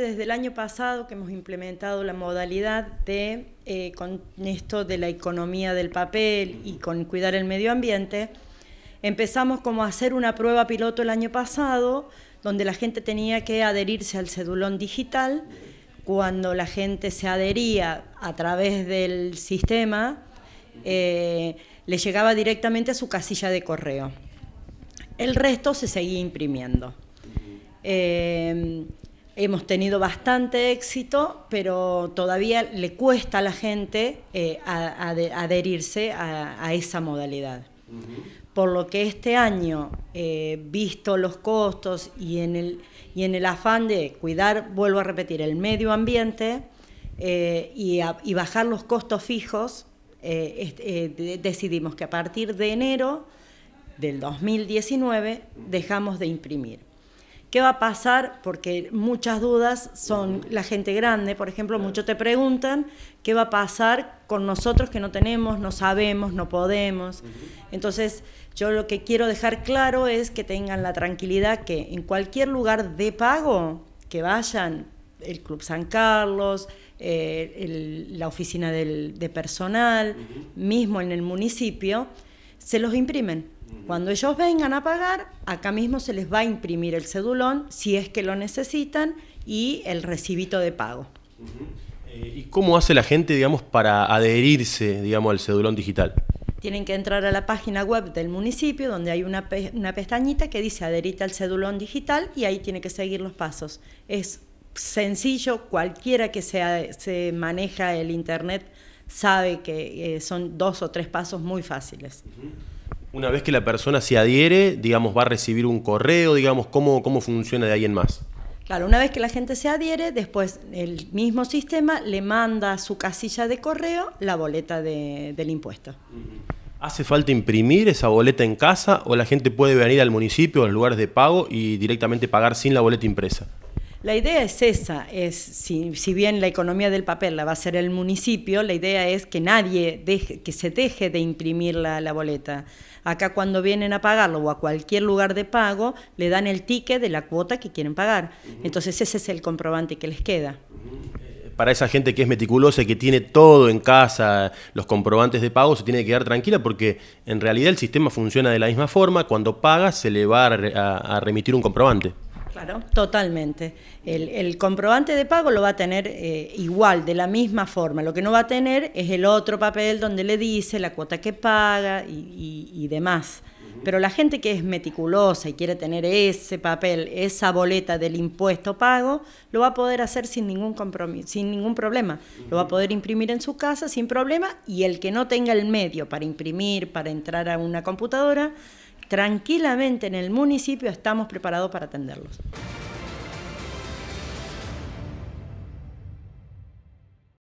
desde el año pasado que hemos implementado la modalidad de, eh, con esto de la economía del papel y con cuidar el medio ambiente, empezamos como a hacer una prueba piloto el año pasado, donde la gente tenía que adherirse al cedulón digital. Cuando la gente se adhería a través del sistema, eh, le llegaba directamente a su casilla de correo. El resto se seguía imprimiendo. Eh, Hemos tenido bastante éxito, pero todavía le cuesta a la gente eh, adherirse a, esa modalidad. Por lo que este año, eh, visto los costos y en, el, afán de cuidar, vuelvo a repetir, el medio ambiente eh, y, bajar los costos fijos, decidimos que a partir de enero del 2019 dejamos de imprimir. ¿Qué va a pasar? Porque muchas dudas son la gente grande, por ejemplo, muchos te preguntan qué va a pasar con nosotros que no tenemos, no sabemos, no podemos. Entonces, yo lo que quiero dejar claro es que tengan la tranquilidad que en cualquier lugar de pago que vayan, el Club San Carlos, eh, la oficina de personal, mismo en el municipio, se los imprimen cuando ellos vengan a pagar, acá mismo se les va a imprimir el cedulón si es que lo necesitan y el recibito de pago. Eh, ¿Y cómo hace la gente, digamos, para adherirse, digamos, al cedulón digital? Tienen que entrar a la página web del municipio donde hay una, pestañita que dice adherite al cedulón digital y ahí tiene que seguir los pasos. Es sencillo, cualquiera que se maneja el Internet sabe que eh, son dos o tres pasos muy fáciles. Una vez que la persona se adhiere, digamos, va a recibir un correo, digamos, ¿cómo, funciona de ahí en más? Claro, una vez que la gente se adhiere, después el mismo sistema le manda a su casilla de correo la boleta de, del impuesto. ¿Hace falta imprimir esa boleta en casa o la gente puede venir al municipio, a los lugares de pago y directamente pagar sin la boleta impresa? La idea es esa, es si, bien la economía del papel la va a hacer el municipio, la idea es que nadie deje, que se deje de imprimir la, la boleta. Acá cuando vienen a pagarlo o a cualquier lugar de pago, le dan el ticket de la cuota que quieren pagar. Entonces ese es el comprobante que les queda para esa gente que es meticulosa y que tiene todo en casa, los comprobantes de pago, se tiene que quedar tranquila porque en realidad el sistema funciona de la misma forma. Cuando paga, se le va a, remitir un comprobante. Claro. Totalmente. El, comprobante de pago lo va a tener eh, igual, de la misma forma. Lo que no va a tener es el otro papel donde le dice la cuota que paga y, demás. Pero la gente que es meticulosa y quiere tener ese papel, esa boleta del impuesto pago, lo va a poder hacer sin ningún compromiso, sin ningún problema. Lo va a poder imprimir en su casa sin problema y el que no tenga el medio para imprimir, para entrar a una computadora, tranquilamente en el municipio estamos preparados para atenderlos.